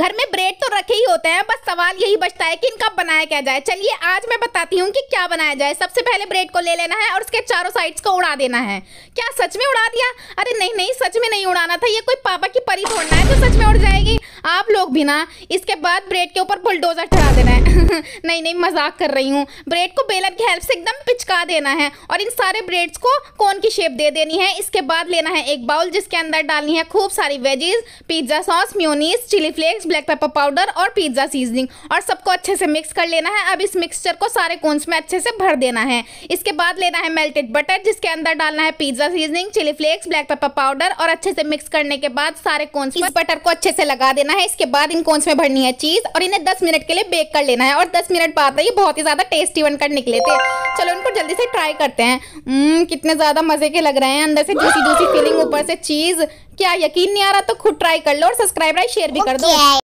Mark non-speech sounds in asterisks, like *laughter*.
घर में ब्रेड तो रखे ही होते हैं बस सवाल यही बचता है कि इनका बनाया क्या जाए चलिए आज मैं बताती हूँ कि क्या बनाया जाए सबसे पहले ब्रेड को ले लेना है और उसके चारों साइड्स को उड़ा देना है क्या सच में उड़ा दिया अरे नहीं नहीं सच में नहीं उड़ाना था ये कोई पापा की परी फोड़ना है तो सच में उड़ जाएगी आप लोग भी ना इसके बाद ब्रेड के ऊपर बुलडोजर *laughs* नहीं नहीं मजाक कर रही हूँ ब्रेड को बेलन की हेल्प से एकदम पिचका देना है और इन सारे ब्रेड्स को कोन की शेप दे देनी है इसके बाद लेना है एक बाउल जिसके अंदर डालनी है खूब सारी veggies pizza sauce mayonnaise chilli flakes black pepper powder और पिज्ज़ा सीजनिंग और सबको अच्छे से मिक्स कर लेना है अब इस मिक्सचर को सारे कोन्स में अच्छे से भर देना है इसके बाद लेना है मेल्टेड बटर जिसके अंदर डालना है pizza seasoning chilli flakes black pepper powder और अच्छे से मिक्स करने के बाद सारे कोन्स बटर को अच्छे से लगा देना है इसके बाद इन कोन्स में भरनी है चीज़ और इन्हें दस मिनट के लिए बेक कर लेना है और और दस मिनट बाद ये बहुत ही ज़्यादा टेस्टी बनकर निकले थे चलो इनको जल्दी से ट्राई करते हैं हम्म कितने ज़्यादा मज़े के लग रहे हैं अंदर से जूसी जूसी फीलिंग ऊपर से चीज़ क्या यकीन नहीं आ रहा तो खुद ट्राई कर लो और सब्सक्राइब राइट शेयर भी कर दो